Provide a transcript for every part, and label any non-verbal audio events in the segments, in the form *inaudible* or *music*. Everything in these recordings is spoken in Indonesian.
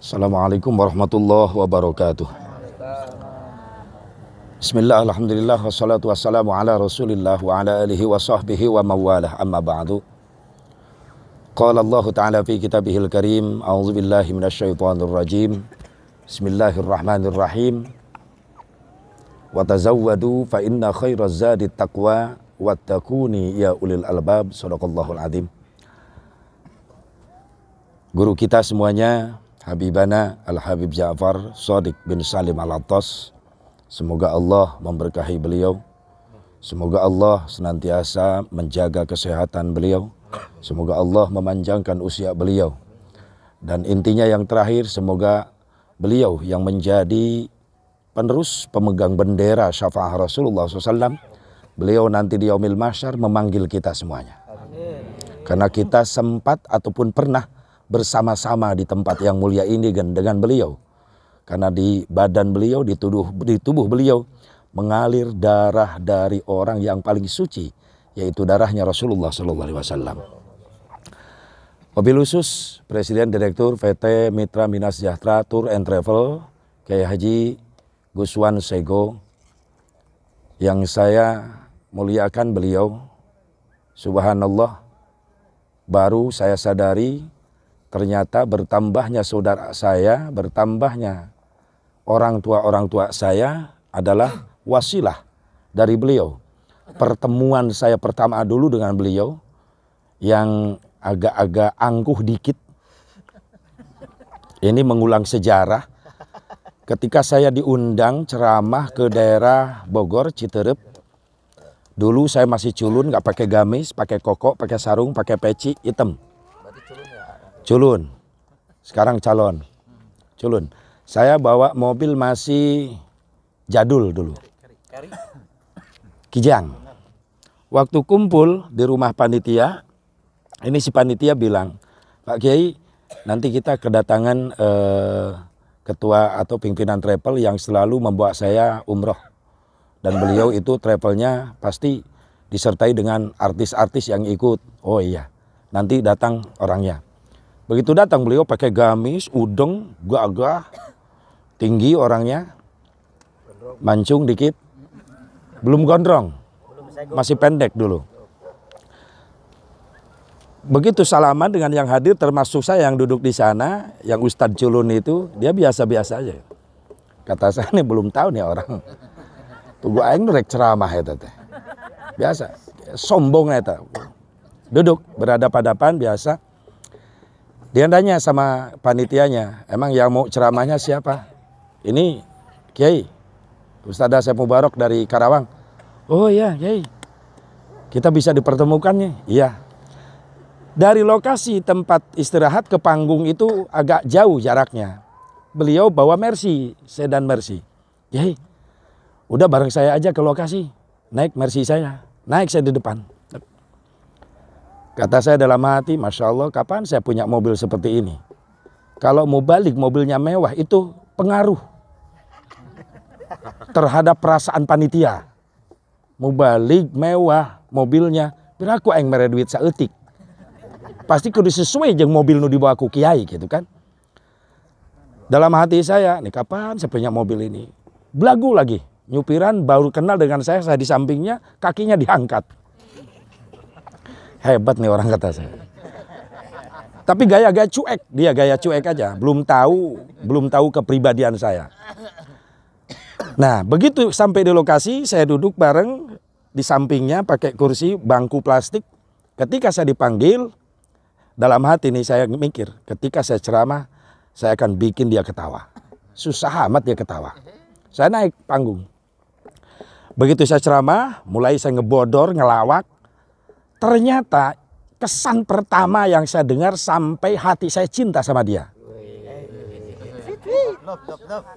Assalamualaikum warahmatullahi wabarakatuh. Bismillah, alhamdulillah, wassalatu wassalamu ala rasulillah wa ala alihi wa sahbihi wa mawalah amma ba'du. Qala Allah Ta'ala fi kitabihil karim, a'udzu billahi minasyaitonir rajim. Bismillahirrahmanirrahim. Wa tazawwadu fa inna khairaz zadi taqwa wattaquni ya ulil albab. Sadaqallahul azim. Guru kita semuanya Habibana Al-Habib Ja'far Sadiq bin Salim Al-Attas. Semoga Allah memberkahi beliau. Semoga Allah senantiasa menjaga kesehatan beliau. Semoga Allah memanjangkan usia beliau. Dan intinya yang terakhir semoga beliau yang menjadi penerus pemegang bendera syafaah Rasulullah SAW, beliau nanti di Yaumil Masyar memanggil kita semuanya. Karena kita sempat ataupun pernah bersama-sama di tempat yang mulia ini dengan beliau. Karena di badan beliau, di tubuh, di tubuh beliau mengalir darah dari orang yang paling suci, yaitu darahnya Rasulullah saw. Mobil khusus Presiden Direktur PT Mitra Minas Sejahtera Tour and Travel Kiai Haji Guswan Sego yang saya muliakan beliau subhanallah baru saya sadari Ternyata bertambahnya saudara saya, bertambahnya orang tua-orang tua saya adalah wasilah dari beliau. Pertemuan saya pertama dulu dengan beliau yang agak-agak angkuh dikit. Ini mengulang sejarah. Ketika saya diundang ceramah ke daerah Bogor, Citerep. Dulu saya masih culun, nggak pakai gamis, pakai koko, pakai sarung, pakai peci hitam culun. Sekarang calon. Culun. Saya bawa mobil masih jadul dulu. Kijang. Waktu kumpul di rumah panitia, ini si panitia bilang, Pak Kiai, nanti kita kedatangan eh, ketua atau pimpinan travel yang selalu membawa saya umroh. Dan beliau itu travelnya pasti disertai dengan artis-artis yang ikut. Oh iya, nanti datang orangnya. Begitu datang beliau pakai gamis, udeng, gagah, tinggi orangnya, mancung dikit, belum gondrong, masih pendek dulu. Begitu salaman dengan yang hadir termasuk saya yang duduk di sana, yang Ustadz Culun itu, dia biasa-biasa aja. Kata saya ini belum tahu nih orang. Tunggu aing rek ceramah ya teteh. Biasa, sombong eta. Duduk berada pada depan biasa dia nanya sama panitianya, emang yang mau ceramahnya siapa? Ini Kiai, Ustadz Asep Mubarok dari Karawang. Oh iya Kiai, kita bisa dipertemukannya. Iya. Dari lokasi tempat istirahat ke panggung itu agak jauh jaraknya. Beliau bawa Mercy, sedan Mercy. Kiai, udah bareng saya aja ke lokasi. Naik Mercy saya, naik saya di depan. Kata saya dalam hati, Masya Allah kapan saya punya mobil seperti ini? Kalau mau balik mobilnya mewah itu pengaruh terhadap perasaan panitia. Mau balik mewah mobilnya, beraku yang mere duit seetik. Pasti kudu sesuai mobil nu dibawa ku kiai gitu kan. Dalam hati saya, nih kapan saya punya mobil ini? Belagu lagi, nyupiran baru kenal dengan saya, saya di sampingnya, kakinya diangkat hebat nih orang kata saya. Tapi gaya-gaya cuek, dia gaya cuek aja, belum tahu, belum tahu kepribadian saya. Nah, begitu sampai di lokasi, saya duduk bareng di sampingnya pakai kursi bangku plastik. Ketika saya dipanggil, dalam hati ini saya mikir, ketika saya ceramah, saya akan bikin dia ketawa. Susah amat dia ketawa. Saya naik panggung. Begitu saya ceramah, mulai saya ngebodor, ngelawak, Ternyata kesan pertama yang saya dengar sampai hati saya cinta sama dia.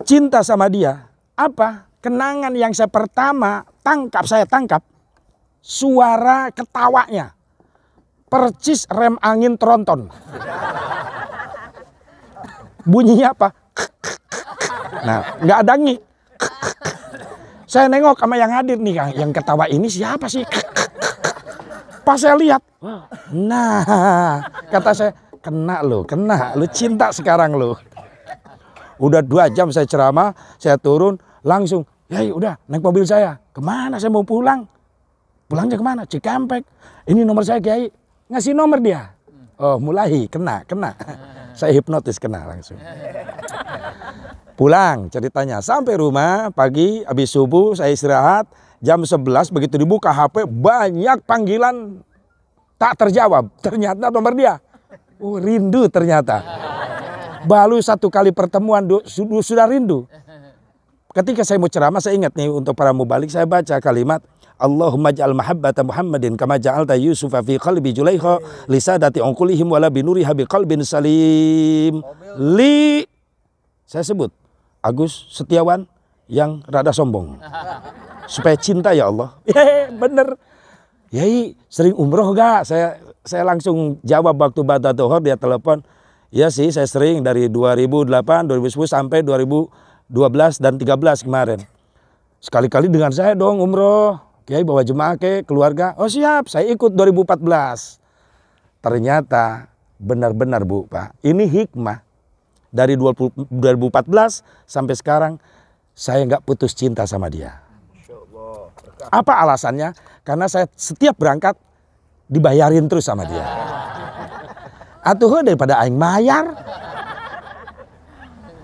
Cinta sama dia. Apa? Kenangan yang saya pertama tangkap, saya tangkap. Suara ketawanya. Percis rem angin tronton. Bunyinya apa? Nah, nggak ada ngi. Saya nengok sama yang hadir nih, yang ketawa ini siapa sih? Pas saya lihat, nah kata saya kena lo, kena lo cinta sekarang lo. Udah dua jam saya ceramah, saya turun langsung, ya udah naik mobil saya, kemana saya mau pulang? Pulangnya kemana? Cikampek. Ini nomor saya Kiai, ngasih nomor dia. Oh mulai kena kena. Saya hipnotis kena langsung. Pulang ceritanya sampai rumah pagi habis subuh saya istirahat Jam 11 begitu dibuka HP banyak panggilan tak terjawab. Ternyata nomor dia. Oh, rindu ternyata. Baru satu kali pertemuan sudah rindu. Ketika saya mau ceramah saya ingat nih untuk para mubalik saya baca kalimat Allahumma ja'al mahabbata Muhammadin kama ja'alta Yusufa fi qalbi Julaikha lisadati unqulihim wala binuri habi qalbin salim li saya sebut Agus Setiawan yang rada sombong supaya cinta ya Allah. *laughs* Ye, ya, ya, bener. Yai sering umroh gak? Saya saya langsung jawab waktu Bata Tohor dia telepon. Ya sih saya sering dari 2008, 2010 sampai 2012 dan 13 kemarin. Sekali-kali dengan saya dong umroh. Kiai bawa jemaah ke keluarga. Oh siap, saya ikut 2014. Ternyata benar-benar Bu Pak, ini hikmah. Dari 20, 2014 sampai sekarang saya nggak putus cinta sama dia. Apa alasannya? Karena saya setiap berangkat dibayarin terus sama dia. Atuh daripada aing mayar.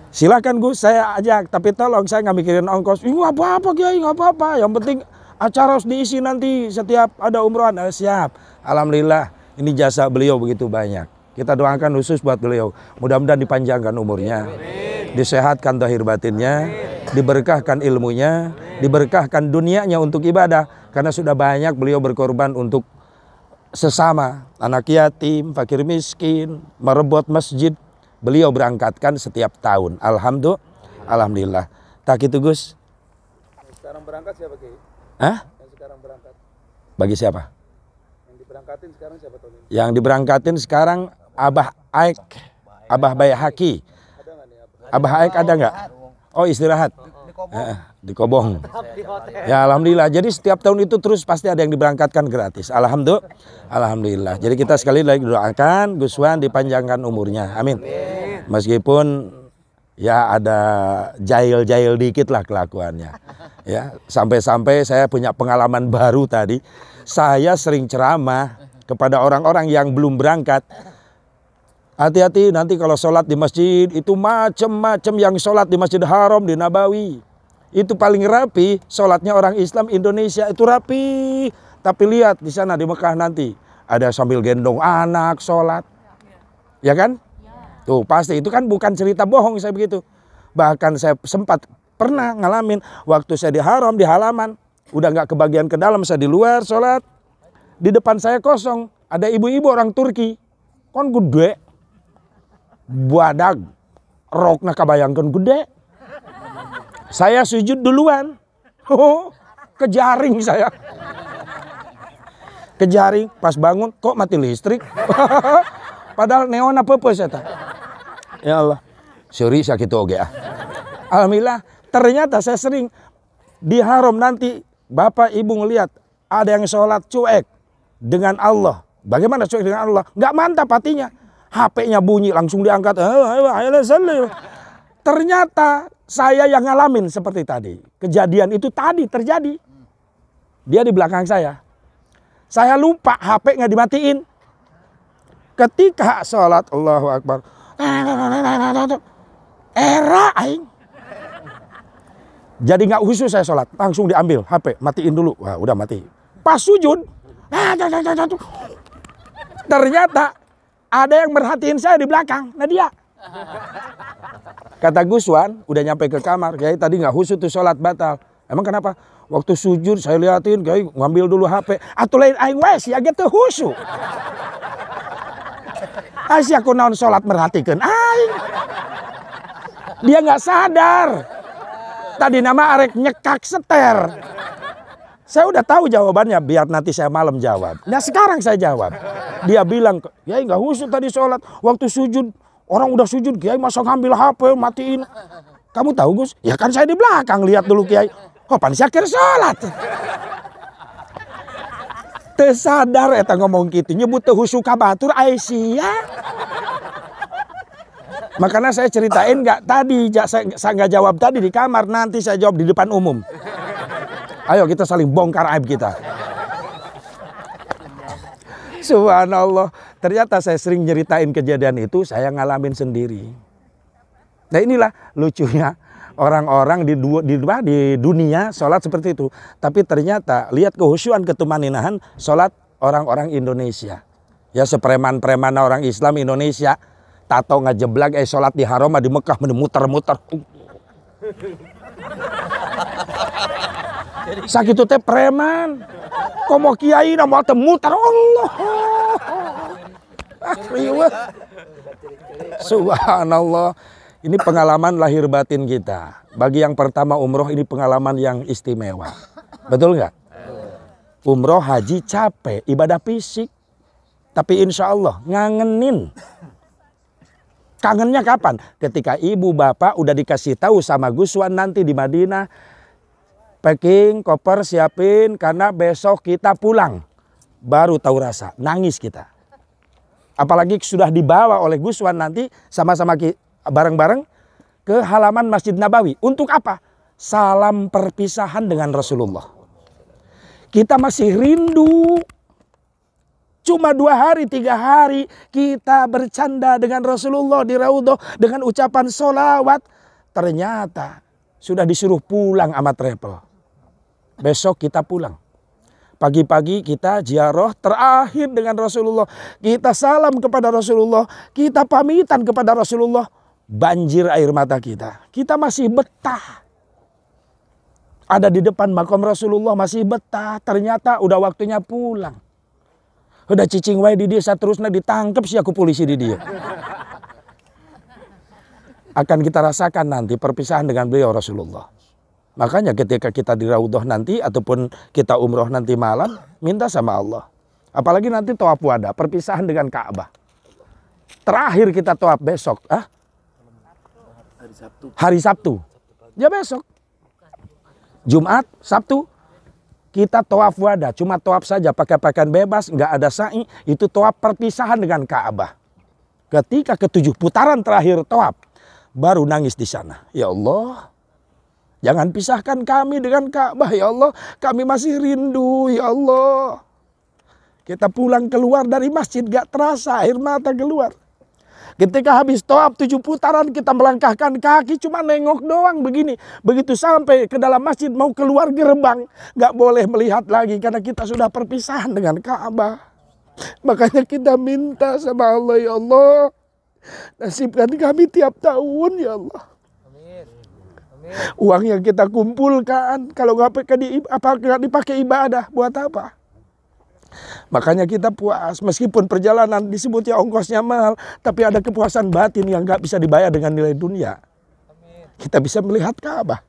Silakan Gus, saya ajak. Tapi tolong saya nggak mikirin ongkos. Ih nggak apa-apa Kiai, nggak apa-apa. Yang penting acara harus diisi nanti setiap ada umrohan. Eh, siap. Alhamdulillah ini jasa beliau begitu banyak. Kita doakan khusus buat beliau. Mudah-mudahan dipanjangkan umurnya, disehatkan dahir batinnya, diberkahkan ilmunya, diberkahkan dunianya untuk ibadah karena sudah banyak beliau berkorban untuk sesama, anak yatim, fakir miskin, merebut masjid. Beliau berangkatkan setiap tahun. Alhamdulillah. Alhamdulillah. Tak itu Gus. Sekarang berangkat siapa Ki? Hah? Yang sekarang berangkat. Bagi siapa? Yang diberangkatin sekarang siapa Tony? Yang diberangkatin sekarang Abah Aik, Abah Haki, Abah Aik ada nggak? Oh istirahat. Eh, Di Kobong. Ya alhamdulillah. Jadi setiap tahun itu terus pasti ada yang diberangkatkan gratis. Alhamdulillah. Alhamdulillah. Jadi kita sekali lagi doakan Gus Wan dipanjangkan umurnya. Amin. Meskipun ya ada jail-jail dikit lah kelakuannya. Ya, sampai-sampai saya punya pengalaman baru tadi. Saya sering ceramah kepada orang-orang yang belum berangkat Hati-hati nanti kalau sholat di masjid itu macem-macem yang sholat di masjid haram di Nabawi. Itu paling rapi sholatnya orang Islam Indonesia itu rapi. Tapi lihat di sana di Mekah nanti ada sambil gendong anak sholat. Ya kan? Tuh pasti itu kan bukan cerita bohong saya begitu. Bahkan saya sempat pernah ngalamin waktu saya di haram di halaman. Udah gak kebagian ke dalam saya di luar sholat. Di depan saya kosong ada ibu-ibu orang Turki. Kan gede buadag nak kabayangkan gede saya sujud duluan oh, *laughs* jaring saya Ke jaring pas bangun kok mati listrik *laughs* padahal neon apa apa saya tak ya Allah sorry sakit oge ya. alhamdulillah ternyata saya sering di nanti bapak ibu ngelihat ada yang sholat cuek dengan Allah bagaimana cuek dengan Allah nggak mantap hatinya HP-nya bunyi langsung diangkat. Eh, eh, eh, Ternyata saya yang ngalamin seperti tadi. Kejadian itu tadi terjadi. Dia di belakang saya. Saya lupa HP nya dimatiin. Ketika sholat Allahu Akbar. Era aing. Jadi nggak khusus saya sholat. Langsung diambil HP. Matiin dulu. Wah udah mati. Pas sujud. Ternyata ada yang merhatiin saya di belakang, Nadia. Kata Guswan, udah nyampe ke kamar, kayak tadi nggak khusus tuh sholat batal. Emang kenapa? Waktu sujud saya liatin, kayak ngambil dulu HP. Atau lain aing wes, ya gitu khusus. Asyik aku naon sholat merhatikan aing. Dia nggak sadar. Tadi nama arek nyekak seter. Saya udah tahu jawabannya, biar nanti saya malam jawab. Nah sekarang saya jawab. Dia bilang, ya nggak khusus tadi sholat. Waktu sujud, orang udah sujud, Kiai masa ngambil HP, matiin. Kamu tahu Gus? Ya kan saya di belakang, lihat dulu Kiai. Oh panis akhir sholat. Tersadar eta ngomong gitu, nyebut khusus kabatur Aisyah. Makanya saya ceritain nggak tadi, saya nggak jawab tadi di kamar, nanti saya jawab di depan umum. Ayo kita saling bongkar aib kita. Subhanallah. Ternyata saya sering nyeritain kejadian itu, saya ngalamin sendiri. Nah inilah lucunya orang-orang di, di, di dunia sholat seperti itu. Tapi ternyata lihat kehusuan ketumaninahan sholat orang-orang Indonesia. Ya sepreman-preman orang Islam Indonesia. Tato ngejeblak eh sholat di haram di Mekah muter-muter. Sakitu teh preman. Komo kiai na temu taruh Allah. Ah, Subhanallah. Ini pengalaman lahir batin kita. Bagi yang pertama umroh ini pengalaman yang istimewa. Betul nggak? Umroh haji capek, ibadah fisik. Tapi insya Allah ngangenin. Kangennya kapan? Ketika ibu bapak udah dikasih tahu sama Guswan nanti di Madinah packing koper siapin karena besok kita pulang baru tahu rasa nangis kita apalagi sudah dibawa oleh Guswan nanti sama-sama bareng-bareng ke halaman Masjid Nabawi untuk apa salam perpisahan dengan Rasulullah kita masih rindu Cuma dua hari, tiga hari kita bercanda dengan Rasulullah di Raudhah dengan ucapan solawat. Ternyata sudah disuruh pulang amat travel. Besok kita pulang. Pagi-pagi kita ziarah terakhir dengan Rasulullah. Kita salam kepada Rasulullah. Kita pamitan kepada Rasulullah. Banjir air mata kita. Kita masih betah. Ada di depan makam Rasulullah masih betah. Ternyata udah waktunya pulang. Udah cicing wae di dia seterusnya ditangkap sih aku polisi di dia. Akan kita rasakan nanti perpisahan dengan beliau Rasulullah. Makanya ketika kita di nanti ataupun kita umroh nanti malam, minta sama Allah. Apalagi nanti tawaf wada, perpisahan dengan Ka'bah. Terakhir kita tawaf besok, ah? Hari Sabtu. Hari Sabtu. Ya besok. Jumat, Sabtu. Kita tawaf wada, cuma tawaf saja pakai pakaian bebas, nggak ada sa'i, itu tawaf perpisahan dengan Ka'bah. Ketika ketujuh putaran terakhir tawaf, baru nangis di sana. Ya Allah, Jangan pisahkan kami dengan Ka'bah ya Allah. Kami masih rindu ya Allah. Kita pulang keluar dari masjid gak terasa air mata keluar. Ketika habis toab tujuh putaran kita melangkahkan kaki cuma nengok doang begini. Begitu sampai ke dalam masjid mau keluar gerbang. Gak boleh melihat lagi karena kita sudah perpisahan dengan Ka'bah. Makanya kita minta sama Allah ya Allah. Nasibkan kami tiap tahun ya Allah Uang yang kita kumpulkan kalau nggak dipakai, apa, dipakai ibadah buat apa? Makanya kita puas meskipun perjalanan disebutnya ongkosnya mahal, tapi ada kepuasan batin yang nggak bisa dibayar dengan nilai dunia. Kita bisa melihat Ka'bah.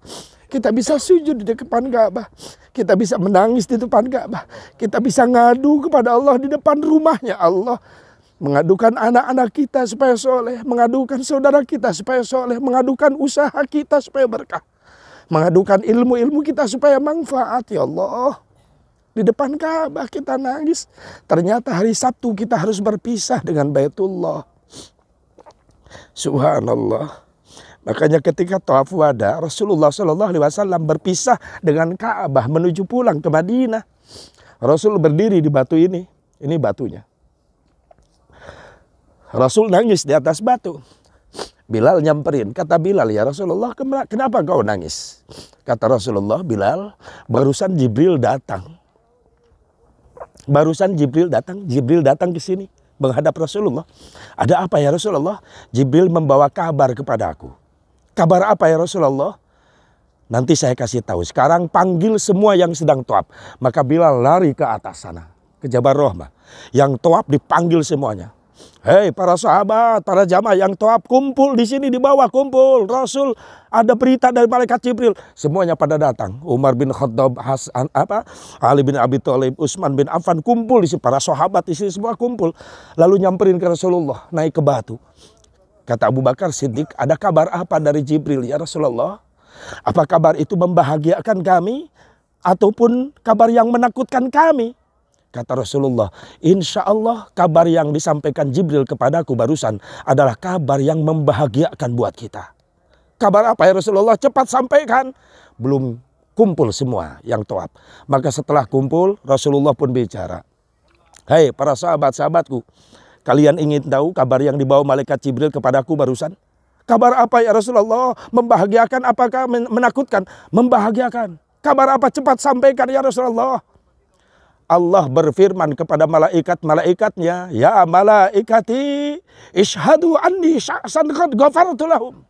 Kita bisa sujud di depan Ka'bah. Kita bisa menangis di depan Ka'bah. Kita bisa ngadu kepada Allah di depan rumahnya Allah. Mengadukan anak-anak kita supaya soleh. Mengadukan saudara kita supaya soleh. Mengadukan usaha kita supaya berkah. Mengadukan ilmu-ilmu kita supaya manfaat. Ya Allah. Di depan Ka'bah kita nangis. Ternyata hari Sabtu kita harus berpisah dengan Baitullah. Subhanallah. Makanya ketika tawaf wada Rasulullah Shallallahu Alaihi Wasallam berpisah dengan Ka'bah menuju pulang ke Madinah. Rasul berdiri di batu ini. Ini batunya. Rasul nangis di atas batu. Bilal nyamperin. Kata Bilal, ya Rasulullah kenapa kau nangis? Kata Rasulullah, Bilal barusan Jibril datang. Barusan Jibril datang, Jibril datang ke sini menghadap Rasulullah. Ada apa ya Rasulullah? Jibril membawa kabar kepada aku. Kabar apa ya Rasulullah? Nanti saya kasih tahu. Sekarang panggil semua yang sedang toab. Maka Bilal lari ke atas sana. Ke Jabar Rohmah. Yang toab dipanggil semuanya Hei para sahabat, para jamaah yang toab kumpul di sini di bawah kumpul. Rasul ada berita dari malaikat Jibril. Semuanya pada datang. Umar bin Khattab, Hasan apa? Ali bin Abi Thalib, Utsman bin Affan kumpul di sini para sahabat di sini semua kumpul. Lalu nyamperin ke Rasulullah naik ke batu. Kata Abu Bakar Siddiq, ada kabar apa dari Jibril ya Rasulullah? Apa kabar itu membahagiakan kami ataupun kabar yang menakutkan kami? Kata Rasulullah, insya Allah kabar yang disampaikan Jibril kepadaku barusan adalah kabar yang membahagiakan buat kita. Kabar apa ya Rasulullah? Cepat sampaikan. Belum kumpul semua yang toab. Maka setelah kumpul, Rasulullah pun bicara. Hei para sahabat-sahabatku, kalian ingin tahu kabar yang dibawa malaikat Jibril kepadaku barusan? Kabar apa ya Rasulullah? Membahagiakan apakah menakutkan? Membahagiakan. Kabar apa cepat sampaikan ya Rasulullah. Allah berfirman kepada malaikat-malaikatnya, "Ya malaikati, ishadu anni sya'san qad ghafartu lahum."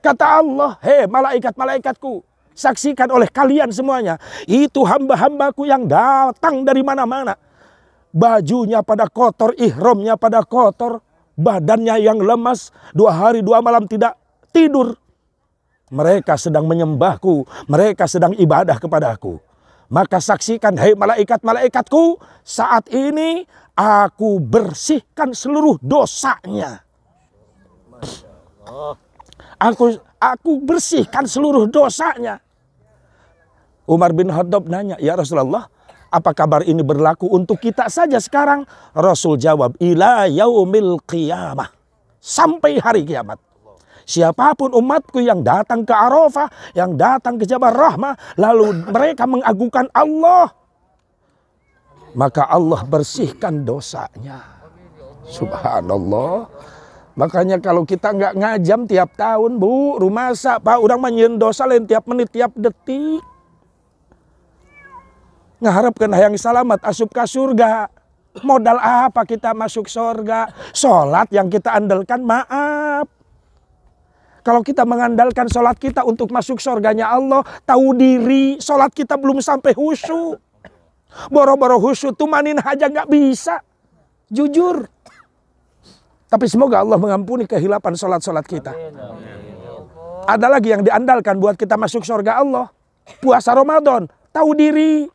Kata Allah, "Hei malaikat-malaikatku, saksikan oleh kalian semuanya, itu hamba-hambaku yang datang dari mana-mana. Bajunya pada kotor, ihromnya pada kotor, badannya yang lemas, dua hari dua malam tidak tidur. Mereka sedang menyembahku, mereka sedang ibadah kepada aku." Maka saksikan, hai malaikat-malaikatku, saat ini aku bersihkan seluruh dosanya. Aku aku bersihkan seluruh dosanya. Umar bin Khattab nanya, "Ya Rasulullah, apa kabar ini berlaku untuk kita saja sekarang?" Rasul jawab, "Ila yaumil qiyamah." Sampai hari kiamat. Siapapun umatku yang datang ke Arafah, yang datang ke Jabal Rahmah, lalu mereka mengagungkan Allah. Maka Allah bersihkan dosanya. Subhanallah. Makanya kalau kita nggak ngajam tiap tahun, Bu, rumah sak, Pak, orang menyen dosa lain tiap menit, tiap detik. Ngeharapkan yang selamat, asup ke surga. Modal apa kita masuk surga? Sholat yang kita andalkan, maaf. Kalau kita mengandalkan sholat kita untuk masuk surganya Allah, tahu diri sholat kita belum sampai khusyuk. Boro-boro khusyuk, tumanin aja nggak bisa. Jujur. Tapi semoga Allah mengampuni kehilapan sholat-sholat kita. Ada lagi yang diandalkan buat kita masuk surga Allah. Puasa Ramadan, tahu diri.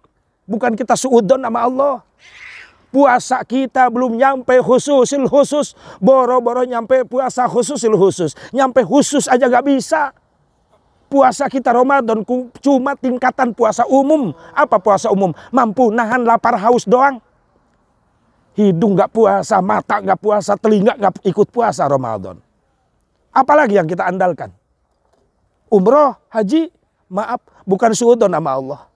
Bukan kita suudon sama Allah puasa kita belum nyampe khususil khusus. Boro-boro nyampe puasa khususil khusus. Nyampe khusus aja gak bisa. Puasa kita Ramadan cuma tingkatan puasa umum. Apa puasa umum? Mampu nahan lapar haus doang. Hidung nggak puasa, mata nggak puasa, telinga nggak ikut puasa Ramadan. Apalagi yang kita andalkan? Umroh, haji, maaf bukan suudon nama Allah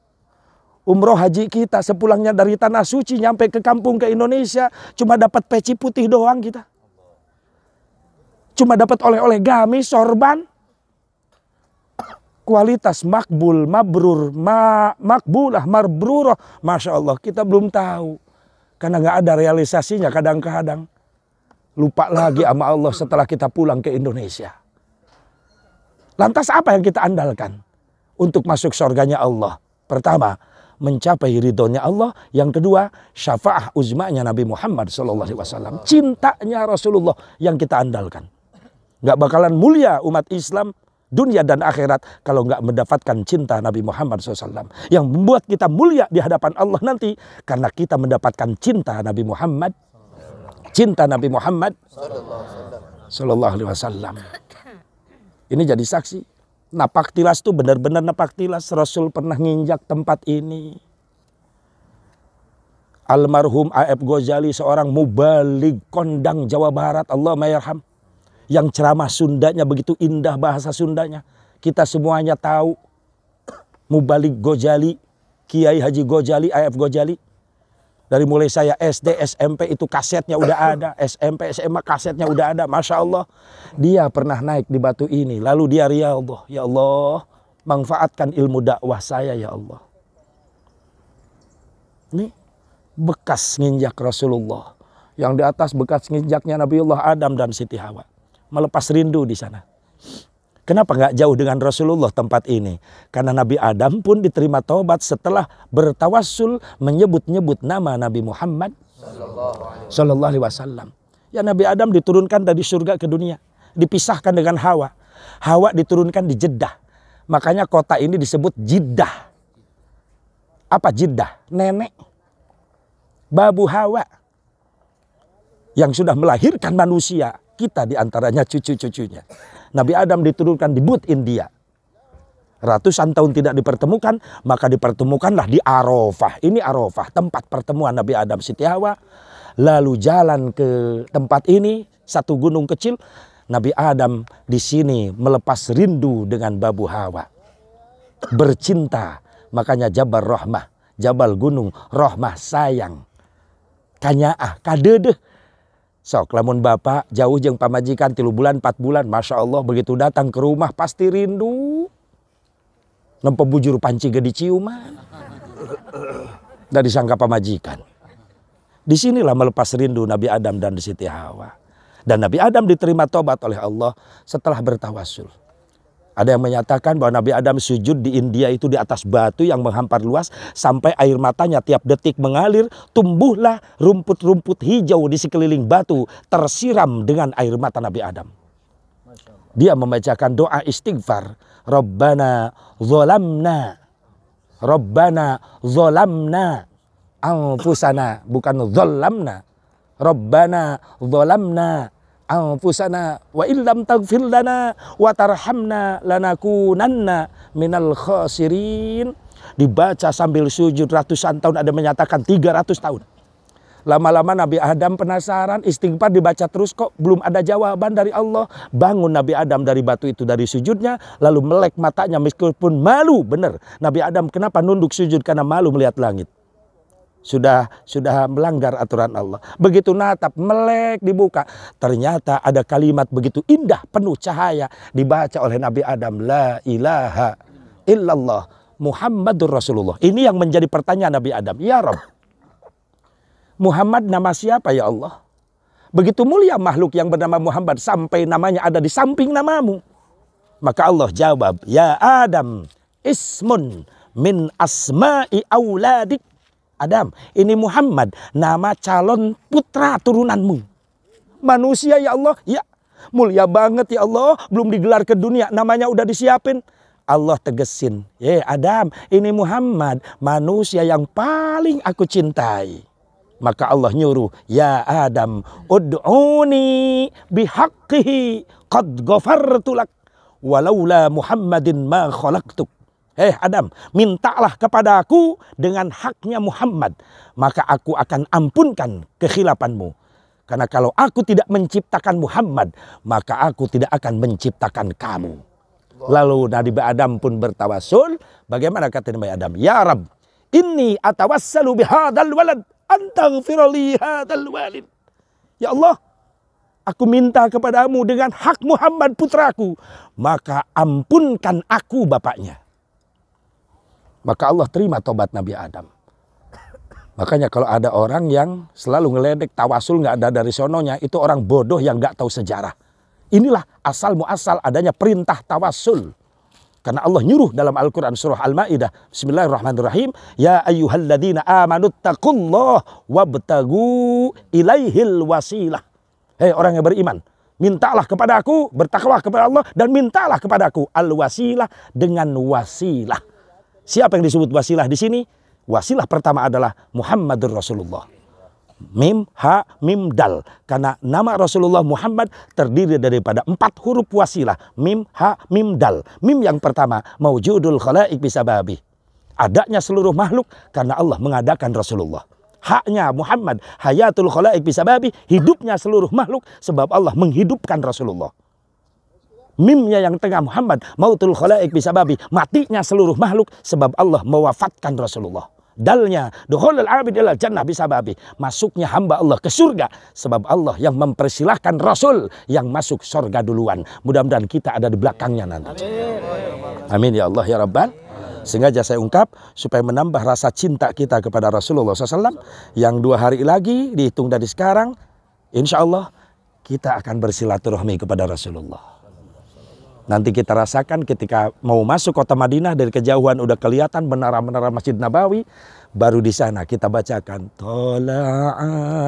umroh haji kita sepulangnya dari tanah suci nyampe ke kampung ke Indonesia cuma dapat peci putih doang kita. Cuma dapat oleh-oleh gamis, sorban. Kualitas makbul, mabrur, ma, makbulah, marbruroh. Masya Allah kita belum tahu. Karena nggak ada realisasinya kadang-kadang. Lupa lagi sama Allah setelah kita pulang ke Indonesia. Lantas apa yang kita andalkan untuk masuk surganya Allah? Pertama, mencapai ridhonya Allah. Yang kedua, syafaah uzmanya Nabi Muhammad SAW. Cintanya Rasulullah yang kita andalkan. Gak bakalan mulia umat Islam dunia dan akhirat kalau nggak mendapatkan cinta Nabi Muhammad SAW yang membuat kita mulia di hadapan Allah nanti karena kita mendapatkan cinta Nabi Muhammad cinta Nabi Muhammad SAW. ini jadi saksi napak tilas itu benar-benar napak tilas. Rasul pernah nginjak tempat ini. Almarhum A.F. Ghazali seorang mubalik kondang Jawa Barat. Allah mayarham. Yang ceramah Sundanya begitu indah bahasa Sundanya. Kita semuanya tahu. *coughs* Mubalik Ghazali, Kiai Haji Ghazali, A.F. Ghazali dari mulai saya SD, SMP itu kasetnya udah *laughs* ada. SMP, SMA kasetnya udah ada. Masya Allah. Dia pernah naik di batu ini. Lalu dia Allah, Ya Allah, manfaatkan ilmu dakwah saya ya Allah. Ini bekas nginjak Rasulullah. Yang di atas bekas nginjaknya Nabiullah Adam dan Siti Hawa. Melepas rindu di sana. Kenapa nggak jauh dengan Rasulullah tempat ini? Karena Nabi Adam pun diterima taubat setelah bertawassul menyebut-nyebut nama Nabi Muhammad Sallallahu Alaihi Wasallam. Ya Nabi Adam diturunkan dari surga ke dunia, dipisahkan dengan Hawa. Hawa diturunkan di Jeddah. Makanya kota ini disebut Jiddah. Apa Jiddah? Nenek. Babu Hawa. Yang sudah melahirkan manusia. Kita diantaranya cucu-cucunya. Nabi Adam diturunkan di But India. Ratusan tahun tidak dipertemukan, maka dipertemukanlah di Arafah. Ini Arafah, tempat pertemuan Nabi Adam Siti Hawa. Lalu jalan ke tempat ini, satu gunung kecil. Nabi Adam di sini melepas rindu dengan babu Hawa. Bercinta, makanya Jabal Rahmah, Jabal Gunung, Rahmah sayang. Kanyaah, kadedeh, Sok lamun bapak jauh jeng pamajikan tilu bulan empat bulan Masya Allah begitu datang ke rumah pasti rindu. Nempe bujur panci gede ciuman. Dan disangka pamajikan. Disinilah melepas rindu Nabi Adam dan Siti Hawa. Dan Nabi Adam diterima tobat oleh Allah setelah bertawasul. Ada yang menyatakan bahwa Nabi Adam sujud di India itu di atas batu yang menghampar luas sampai air matanya tiap detik mengalir, tumbuhlah rumput-rumput hijau di sekeliling batu tersiram dengan air mata Nabi Adam. Dia membacakan doa istighfar, Rabbana zolamna, Rabbana zolamna, anfusana, bukan zolamna, Rabbana zolamna, anfusana wa illam taghfir lana wa tarhamna lanakunanna minal khasirin dibaca sambil sujud ratusan tahun ada menyatakan 300 tahun Lama-lama Nabi Adam penasaran, istighfar dibaca terus kok belum ada jawaban dari Allah. Bangun Nabi Adam dari batu itu dari sujudnya, lalu melek matanya meskipun malu. Benar, Nabi Adam kenapa nunduk sujud karena malu melihat langit sudah sudah melanggar aturan Allah. Begitu natap melek dibuka, ternyata ada kalimat begitu indah penuh cahaya dibaca oleh Nabi Adam, la ilaha illallah Muhammadur Rasulullah. Ini yang menjadi pertanyaan Nabi Adam, ya Rob. Muhammad nama siapa ya Allah? Begitu mulia makhluk yang bernama Muhammad sampai namanya ada di samping namamu. Maka Allah jawab, ya Adam, ismun min asma'i auladik Adam, ini Muhammad, nama calon putra turunanmu. Manusia ya Allah, ya mulia banget ya Allah, belum digelar ke dunia, namanya udah disiapin. Allah tegesin, ya Adam, ini Muhammad, manusia yang paling aku cintai. Maka Allah nyuruh, ya Adam, ud'uni bihaqihi qad ghafartu lak walaula Muhammadin ma khalaqtuk. Eh Adam, mintalah kepada Aku dengan haknya Muhammad. Maka aku akan ampunkan kekhilapanmu. Karena kalau aku tidak menciptakan Muhammad, maka aku tidak akan menciptakan kamu. Lalu Nabi Adam pun bertawasul. Bagaimana kata Nabi Adam? Ya Rab, ini atawassalu bihadal walad. Antaghfirali hadal walid. Ya Allah, aku minta kepadamu dengan hak Muhammad putraku. Maka ampunkan aku bapaknya. Maka Allah terima tobat Nabi Adam. Makanya kalau ada orang yang selalu ngeledek tawasul nggak ada dari sononya, itu orang bodoh yang nggak tahu sejarah. Inilah asal muasal adanya perintah tawasul. Karena Allah nyuruh dalam Al-Quran surah Al-Ma'idah. Bismillahirrahmanirrahim. Ya ayyuhalladzina amanuttakullah wabtagu ilaihil wasilah. Hei orang yang beriman. Mintalah kepada aku, bertakwalah kepada Allah dan mintalah kepada aku. Al-wasilah dengan wasilah. Siapa yang disebut wasilah di sini? Wasilah pertama adalah Muhammadur Rasulullah. Mim, ha, mim, dal. Karena nama Rasulullah Muhammad terdiri daripada empat huruf wasilah. Mim, ha, mim, dal. Mim yang pertama, mawjudul khalaik bisababi. Adanya seluruh makhluk karena Allah mengadakan Rasulullah haknya Muhammad hayatul khalaik bisababi hidupnya seluruh makhluk sebab Allah menghidupkan Rasulullah mimnya yang tengah Muhammad mautul khalaik bisababi matinya seluruh makhluk sebab Allah mewafatkan Rasulullah dalnya dukhulul abid ila jannah bisababi masuknya hamba Allah ke surga sebab Allah yang mempersilahkan Rasul yang masuk surga duluan mudah-mudahan kita ada di belakangnya nanti amin ya Allah ya Rabbal Sengaja saya ungkap supaya menambah rasa cinta kita kepada Rasulullah SAW yang dua hari lagi dihitung dari sekarang, insya Allah kita akan bersilaturahmi kepada Rasulullah. Nanti kita rasakan ketika mau masuk kota Madinah dari kejauhan udah kelihatan menara-menara Masjid Nabawi. Baru di sana kita bacakan tola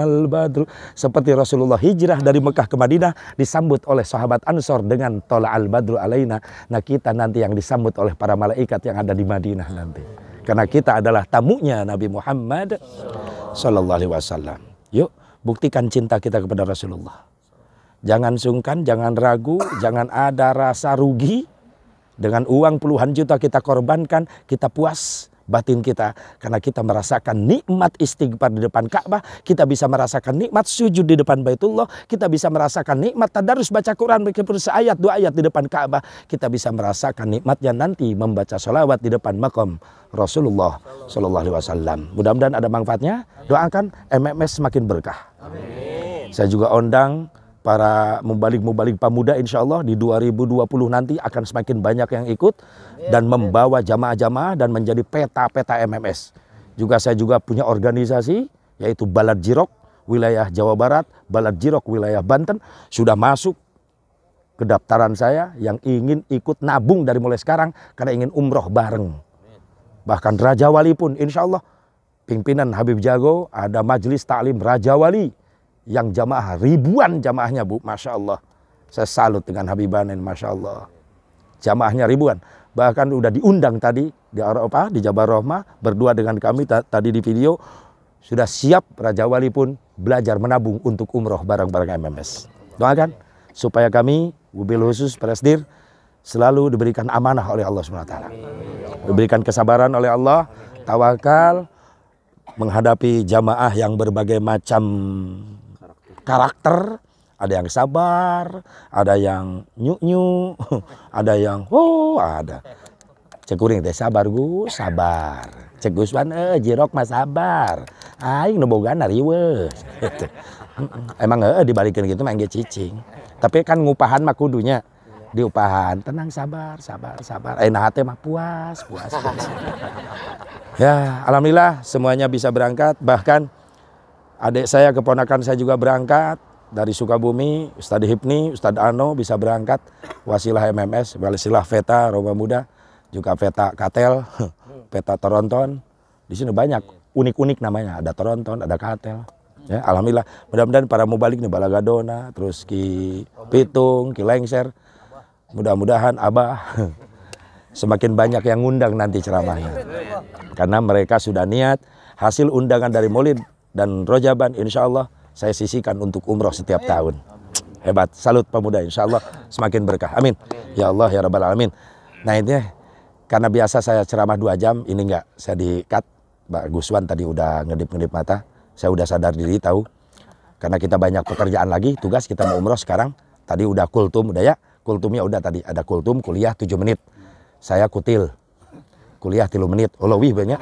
al badru seperti Rasulullah hijrah dari Mekah ke Madinah disambut oleh sahabat Ansor dengan tola al badru alaina. Nah, kita nanti yang disambut oleh para malaikat yang ada di Madinah nanti. Karena kita adalah tamunya Nabi Muhammad sallallahu alaihi wasallam. Yuk buktikan cinta kita kepada Rasulullah. Jangan sungkan, jangan ragu, jangan ada rasa rugi. Dengan uang puluhan juta kita korbankan, kita puas batin kita karena kita merasakan nikmat istighfar di depan Ka'bah, kita bisa merasakan nikmat sujud di depan Baitullah, kita bisa merasakan nikmat tadarus baca Quran meskipun seayat dua ayat di depan Ka'bah, kita bisa merasakan nikmatnya nanti membaca sholawat di depan makom Rasulullah saw Alaihi Wasallam. Mudah-mudahan ada manfaatnya. Doakan MMS semakin berkah. Saya juga undang para mubalik-mubalik pemuda insya Allah di 2020 nanti akan semakin banyak yang ikut dan membawa jamaah-jamaah dan menjadi peta-peta MMS. Juga saya juga punya organisasi yaitu Balad Jirok wilayah Jawa Barat, Balad Jirok wilayah Banten sudah masuk ke daftaran saya yang ingin ikut nabung dari mulai sekarang karena ingin umroh bareng. Bahkan Raja Wali pun insya Allah pimpinan Habib Jago ada majelis taklim Raja Wali yang jamaah ribuan jamaahnya Bu, masya Allah. Saya salut dengan Habibanin, masya Allah. Jamaahnya ribuan, bahkan udah diundang tadi di Eropa di Jabar Rohma berdua dengan kami tadi di video sudah siap Raja Wali pun belajar menabung untuk umroh barang-barang MMS. Doakan supaya kami, wabil khusus Presdir, selalu diberikan amanah oleh Allah SWT. Diberikan kesabaran oleh Allah, tawakal, menghadapi jamaah yang berbagai macam karakter, ada yang sabar, ada yang nyuk nyu *laughs* ada yang oh ada. Cekuring teh sabar gu, sabar. Cek Guswan eh jirok mas sabar. Aing nu boga riweuh. *laughs* Gitu. Emang eh dibalikin gitu mah cicing. Tapi kan ngupahan mah kudunya diupahan tenang sabar sabar sabar eh nah mah puas puas, puas. *laughs* ya alhamdulillah semuanya bisa berangkat bahkan Adik saya, keponakan saya juga berangkat dari Sukabumi, Ustadz Hipni, Ustadz Ano bisa berangkat, wasilah MMS, wasilah Veta, Roma Muda, juga Veta Katel, *laughs* Veta Toronton. Di sini banyak unik-unik namanya, ada Toronton, ada Katel. Ya, alhamdulillah. Mudah-mudahan para mubalik nih Balagadona, terus Ki Pitung, Ki Lengser. Mudah-mudahan Abah *laughs* semakin banyak yang ngundang nanti ceramahnya. Karena mereka sudah niat hasil undangan dari Molin dan Rojaban insya Allah saya sisihkan untuk umroh setiap tahun. Hebat, salut pemuda insya Allah semakin berkah. Amin. Ya Allah ya Rabbal Alamin. Nah ini karena biasa saya ceramah dua jam, ini enggak saya di cut. Pak Guswan tadi udah ngedip-ngedip mata, saya udah sadar diri tahu. Karena kita banyak pekerjaan lagi, tugas kita mau umroh sekarang. Tadi udah kultum, udah ya. Kultumnya udah tadi, ada kultum kuliah tujuh menit. Saya kutil, kuliah 3 menit. Oh wih banyak.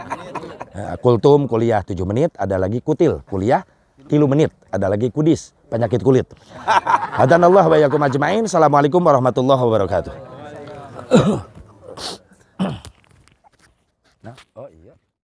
Eh, kultum kuliah 7 menit, ada lagi kutil kuliah 3 menit, ada lagi kudis penyakit kulit. Hadanallah *laughs* wa yakum ajmain. Assalamualaikum warahmatullahi wabarakatuh. *coughs*